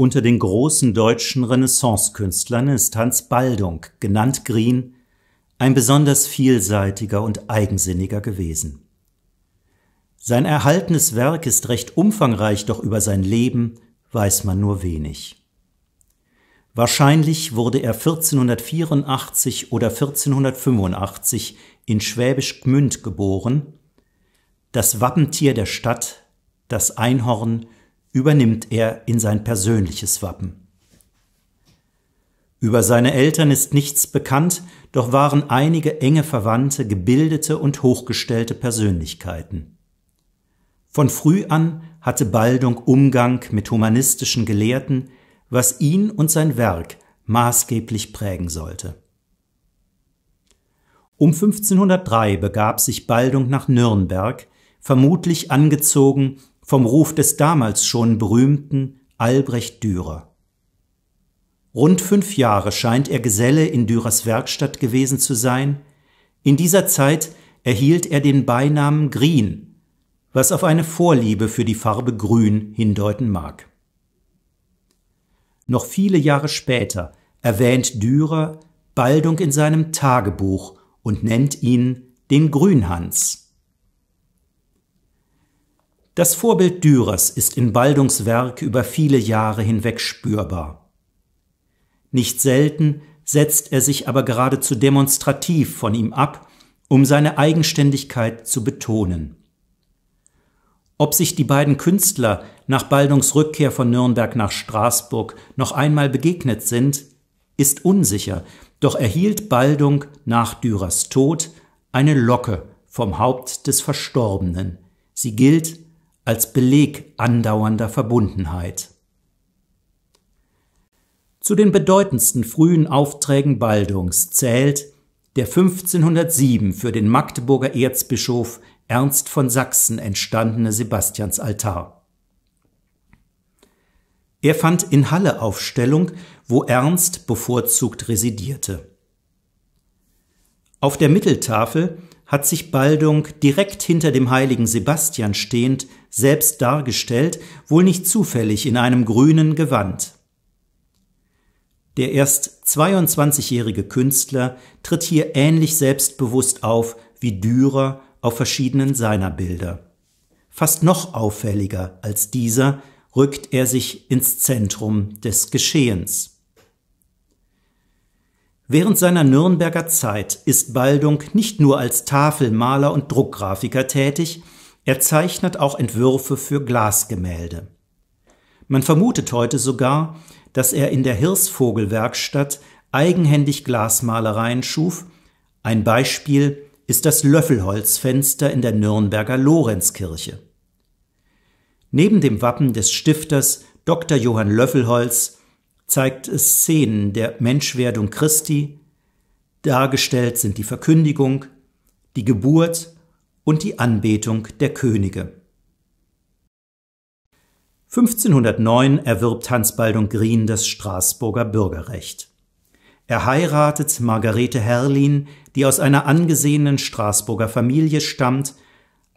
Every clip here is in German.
Unter den großen deutschen Renaissance-Künstlern ist Hans Baldung, genannt Green, ein besonders vielseitiger und eigensinniger gewesen. Sein erhaltenes Werk ist recht umfangreich, doch über sein Leben weiß man nur wenig. Wahrscheinlich wurde er 1484 oder 1485 in Schwäbisch Gmünd geboren. Das Wappentier der Stadt, das Einhorn, übernimmt er in sein persönliches Wappen. Über seine Eltern ist nichts bekannt, doch waren einige enge Verwandte gebildete und hochgestellte Persönlichkeiten. Von früh an hatte Baldung Umgang mit humanistischen Gelehrten, was ihn und sein Werk maßgeblich prägen sollte. Um 1503 begab sich Baldung nach Nürnberg, vermutlich angezogen vom Ruf des damals schon berühmten Albrecht Dürer. Rund fünf Jahre scheint er Geselle in Dürers Werkstatt gewesen zu sein. In dieser Zeit erhielt er den Beinamen Green, was auf eine Vorliebe für die Farbe Grün hindeuten mag. Noch viele Jahre später erwähnt Dürer Baldung in seinem Tagebuch und nennt ihn den Grünhans. Das Vorbild Dürers ist in Baldungs Werk über viele Jahre hinweg spürbar. Nicht selten setzt er sich aber geradezu demonstrativ von ihm ab, um seine Eigenständigkeit zu betonen. Ob sich die beiden Künstler nach Baldungs Rückkehr von Nürnberg nach Straßburg noch einmal begegnet sind, ist unsicher, doch erhielt Baldung nach Dürers Tod eine Locke vom Haupt des Verstorbenen. Sie gilt als Beleg andauernder Verbundenheit. Zu den bedeutendsten frühen Aufträgen Baldungs zählt der 1507 für den Magdeburger Erzbischof Ernst von Sachsen entstandene Sebastiansaltar. Er fand in Halle Aufstellung, wo Ernst bevorzugt residierte. Auf der Mitteltafel hat sich Baldung direkt hinter dem heiligen Sebastian stehend selbst dargestellt, wohl nicht zufällig in einem grünen Gewand. Der erst 22-jährige Künstler tritt hier ähnlich selbstbewusst auf wie Dürer auf verschiedenen seiner Bilder. Fast noch auffälliger als dieser rückt er sich ins Zentrum des Geschehens. Während seiner Nürnberger Zeit ist Baldung nicht nur als Tafelmaler und Druckgrafiker tätig, er zeichnet auch Entwürfe für Glasgemälde. Man vermutet heute sogar, dass er in der Hirsvogelwerkstatt eigenhändig Glasmalereien schuf. Ein Beispiel ist das Löffelholzfenster in der Nürnberger Lorenzkirche. Neben dem Wappen des Stifters Dr. Johann Löffelholz zeigt es Szenen der Menschwerdung Christi, dargestellt sind die Verkündigung, die Geburt und die Anbetung der Könige. 1509 erwirbt Hans Baldung Grien das Straßburger Bürgerrecht. Er heiratet Margarete Herlin, die aus einer angesehenen Straßburger Familie stammt.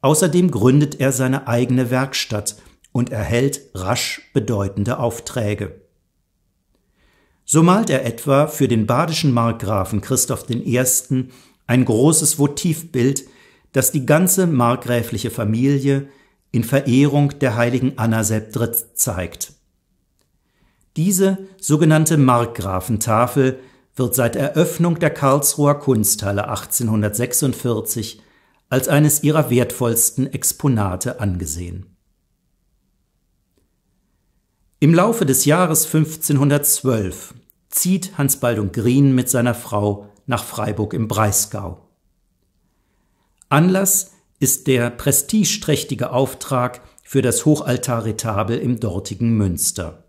Außerdem gründet er seine eigene Werkstatt und erhält rasch bedeutende Aufträge. So malt er etwa für den badischen Markgrafen Christoph I. ein großes Votivbild dass die ganze markgräfliche Familie in Verehrung der heiligen Anna Sebdritz zeigt. Diese sogenannte Markgrafentafel wird seit Eröffnung der Karlsruher Kunsthalle 1846 als eines ihrer wertvollsten Exponate angesehen. Im Laufe des Jahres 1512 zieht Hans Baldung Green mit seiner Frau nach Freiburg im Breisgau. Anlass ist der prestigeträchtige Auftrag für das Hochaltarretabel im dortigen Münster.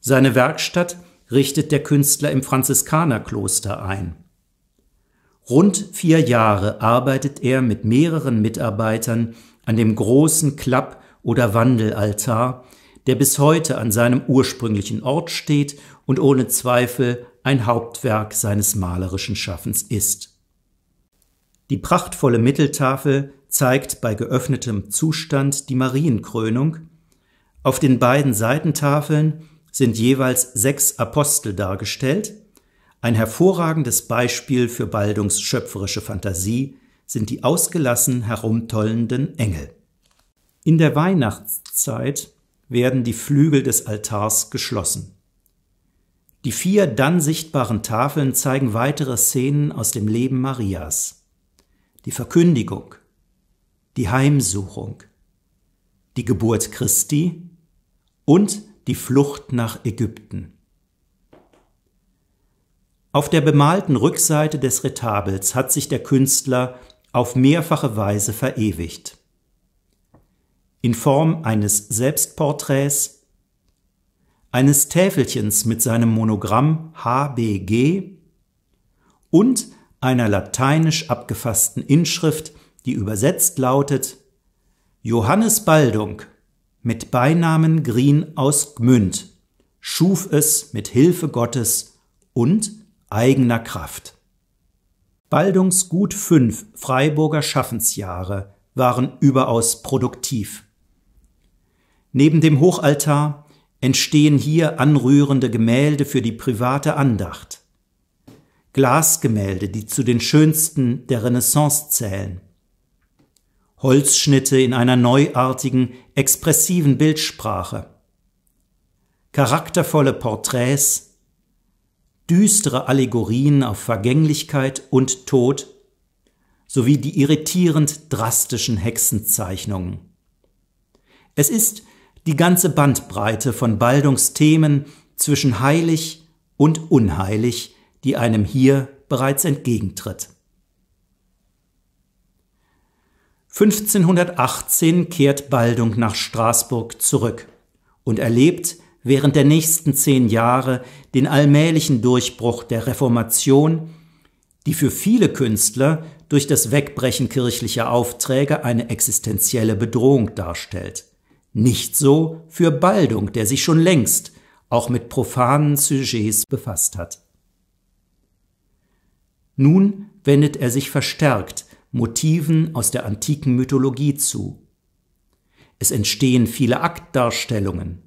Seine Werkstatt richtet der Künstler im Franziskanerkloster ein. Rund vier Jahre arbeitet er mit mehreren Mitarbeitern an dem großen Klapp- oder Wandelaltar, der bis heute an seinem ursprünglichen Ort steht und ohne Zweifel ein Hauptwerk seines malerischen Schaffens ist. Die prachtvolle Mitteltafel zeigt bei geöffnetem Zustand die Marienkrönung. Auf den beiden Seitentafeln sind jeweils sechs Apostel dargestellt. Ein hervorragendes Beispiel für Baldungs schöpferische Fantasie sind die ausgelassen herumtollenden Engel. In der Weihnachtszeit werden die Flügel des Altars geschlossen. Die vier dann sichtbaren Tafeln zeigen weitere Szenen aus dem Leben Marias die Verkündigung, die Heimsuchung, die Geburt Christi und die Flucht nach Ägypten. Auf der bemalten Rückseite des Retabels hat sich der Künstler auf mehrfache Weise verewigt. In Form eines Selbstporträts, eines Täfelchens mit seinem Monogramm HBG und einer lateinisch abgefassten Inschrift, die übersetzt lautet Johannes Baldung mit Beinamen Grien aus Gmünd schuf es mit Hilfe Gottes und eigener Kraft. Baldungs gut fünf Freiburger Schaffensjahre waren überaus produktiv. Neben dem Hochaltar entstehen hier anrührende Gemälde für die private Andacht. Glasgemälde, die zu den schönsten der Renaissance zählen. Holzschnitte in einer neuartigen, expressiven Bildsprache. Charaktervolle Porträts, düstere Allegorien auf Vergänglichkeit und Tod sowie die irritierend drastischen Hexenzeichnungen. Es ist die ganze Bandbreite von Baldungsthemen zwischen heilig und unheilig die einem hier bereits entgegentritt. 1518 kehrt Baldung nach Straßburg zurück und erlebt während der nächsten zehn Jahre den allmählichen Durchbruch der Reformation, die für viele Künstler durch das Wegbrechen kirchlicher Aufträge eine existenzielle Bedrohung darstellt. Nicht so für Baldung, der sich schon längst auch mit profanen Sujets befasst hat. Nun wendet er sich verstärkt Motiven aus der antiken Mythologie zu. Es entstehen viele Aktdarstellungen,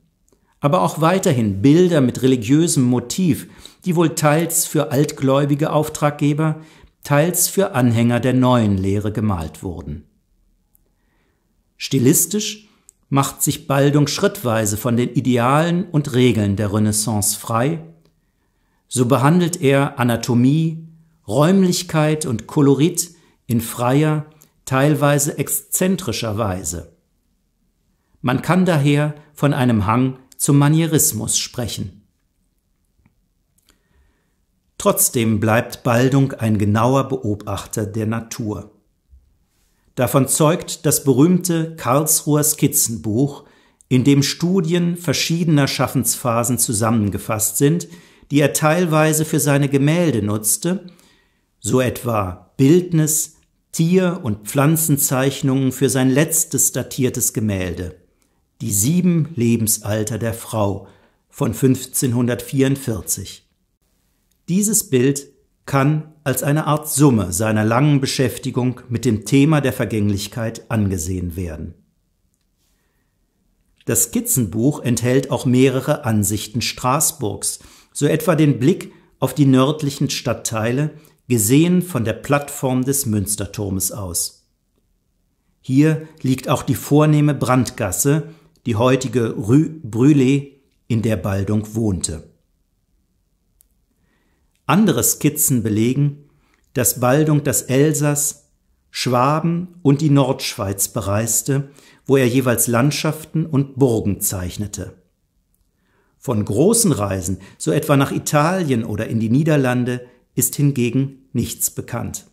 aber auch weiterhin Bilder mit religiösem Motiv, die wohl teils für altgläubige Auftraggeber, teils für Anhänger der neuen Lehre gemalt wurden. Stilistisch macht sich Baldung schrittweise von den Idealen und Regeln der Renaissance frei, so behandelt er Anatomie, Räumlichkeit und Kolorit in freier, teilweise exzentrischer Weise. Man kann daher von einem Hang zum Manierismus sprechen. Trotzdem bleibt Baldung ein genauer Beobachter der Natur. Davon zeugt das berühmte Karlsruher Skizzenbuch, in dem Studien verschiedener Schaffensphasen zusammengefasst sind, die er teilweise für seine Gemälde nutzte so etwa Bildnis, Tier- und Pflanzenzeichnungen für sein letztes datiertes Gemälde Die sieben Lebensalter der Frau von 1544. Dieses Bild kann als eine Art Summe seiner langen Beschäftigung mit dem Thema der Vergänglichkeit angesehen werden. Das Skizzenbuch enthält auch mehrere Ansichten Straßburgs, so etwa den Blick auf die nördlichen Stadtteile gesehen von der Plattform des Münsterturmes aus. Hier liegt auch die vornehme Brandgasse, die heutige Rue Brûlé, in der Baldung wohnte. Andere Skizzen belegen, dass Baldung das Elsass, Schwaben und die Nordschweiz bereiste, wo er jeweils Landschaften und Burgen zeichnete. Von großen Reisen, so etwa nach Italien oder in die Niederlande, ist hingegen nichts bekannt.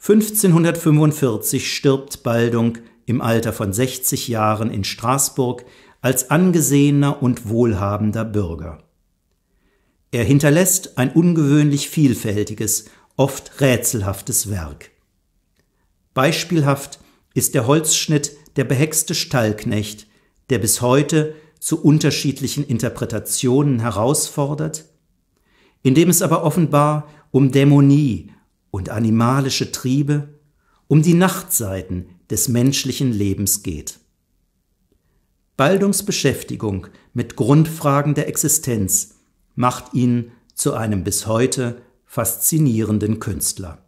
1545 stirbt Baldung im Alter von 60 Jahren in Straßburg als angesehener und wohlhabender Bürger. Er hinterlässt ein ungewöhnlich vielfältiges, oft rätselhaftes Werk. Beispielhaft ist der Holzschnitt Der behexte Stallknecht, der bis heute zu unterschiedlichen Interpretationen herausfordert, in dem es aber offenbar um Dämonie und animalische Triebe, um die Nachtseiten des menschlichen Lebens geht. Baldungs Beschäftigung mit Grundfragen der Existenz macht ihn zu einem bis heute faszinierenden Künstler.